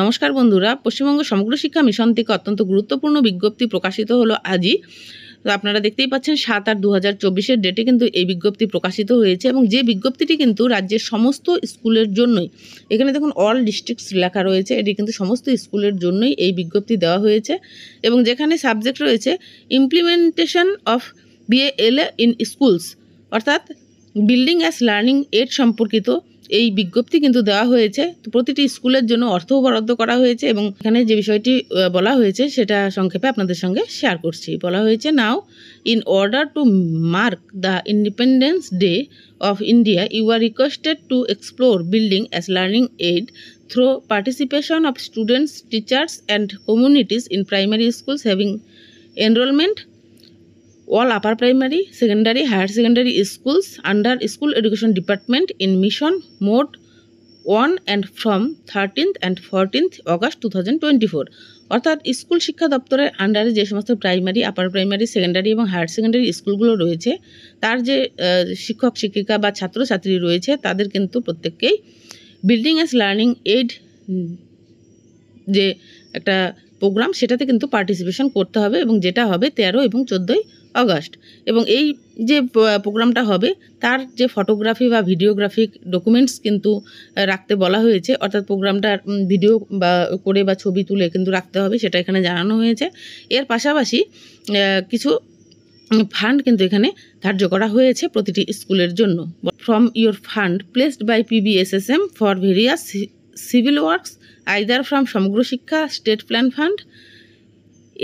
নমস্কার বন্ধুরা পশ্চিমবঙ্গ সমগ্র শিক্ষা মিশন থেকে অত্যন্ত গুরুত্বপূর্ণ বিজ্ঞপ্তি প্রকাশিত হলো আজই তো আপনারা দেখতেই পাচ্ছেন সাত আট দু হাজার চব্বিশের ডেটে কিন্তু এই বিজ্ঞপ্তি প্রকাশিত হয়েছে এবং যে বিজ্ঞপ্তিটি কিন্তু রাজ্যের সমস্ত স্কুলের জন্যই এখানে দেখুন অল ডিস্ট্রিক্টস লেখা রয়েছে এটি কিন্তু সমস্ত স্কুলের জন্যই এই বিজ্ঞপ্তি দেওয়া হয়েছে এবং যেখানে সাবজেক্ট রয়েছে implementation of BALA in schools অর্থাৎ বিল্ডিং অ্যাস লার্নিং এড সম্পর্কিত এই বিজ্ঞপ্তি কিন্তু দেওয়া হয়েছে প্রতিটি স্কুলের জন্য অর্থ বরাদ্দ করা হয়েছে এবং এখানে যে বিষয়টি বলা হয়েছে সেটা সংক্ষেপে আপনাদের সঙ্গে শেয়ার করছি বলা হয়েছে now in order to mark the Independence Day of India you are requested to explore building as learning aid through participation of students teachers and communities in primary schools having enrollment all upper primary secondary higher secondary schools under school education department in mission mode one and from thirteenth and fourteenth August two thousand twenty four অর্থাৎ school শিক্ষা দপ্তরের আন্ডারে যে সমস্ত primary upper primary secondary এবং higher secondary স্কুলগুলো রয়েছে তার যে শিক্ষক শিক্ষিকা বা ছাত্রছাত্রী রয়েছে তাদের কিন্তু প্রত্যেককেই বিল্ডিং অ্যাস লার্নিং এইড যে একটা প্রোগ্রাম সেটাতে কিন্তু পার্টিসিপেশন করতে হবে এবং যেটা হবে তেরো এবং চোদ্দোই অগস্ট এবং এই যে প্রোগ্রামটা হবে তার যে ফটোগ্রাফি বা ভিডিওগ্রাফিক ডকুমেন্টস কিন্তু রাখতে বলা হয়েছে অর্থাৎ প্রোগ্রামটার ভিডিও বা করে বা ছবি তুলে কিন্তু রাখতে হবে সেটা এখানে জানানো হয়েছে এর পাশাপাশি কিছু ফান্ড কিন্তু এখানে ধার্য করা হয়েছে প্রতিটি স্কুলের জন্য from your fund placed by PBSSM for various civil works either from Samagra Shiksha state plan fund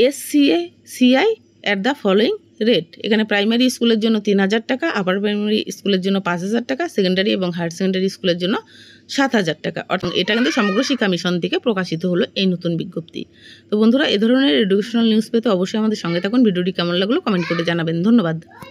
S CA CI at the following rate এখানে প্রাইমারি স্কুলের জন্য তিন হাজার টাকা আপার প্রাইমারি স্কুলের জন্য পাঁচ হাজার টাকা সেকেন্ডারি এবং হায়ার সেকেন্ডারি স্কুলের জন্য সাত হাজার টাকা অর্থাৎ এটা কিন্তু সমগ্র শিক্ষা মিশন থেকে প্রকাশিত হলো এই নতুন বিজ্ঞপ্তি তো বন্ধুরা এ ধরনের এডুকেশনাল নিউজ পেতে অবশ্যই আমাদের সঙ্গে থাকুন ভিডিওটি কেমন লাগলো কমেন্ট করে জানাবেন ধন্যবাদ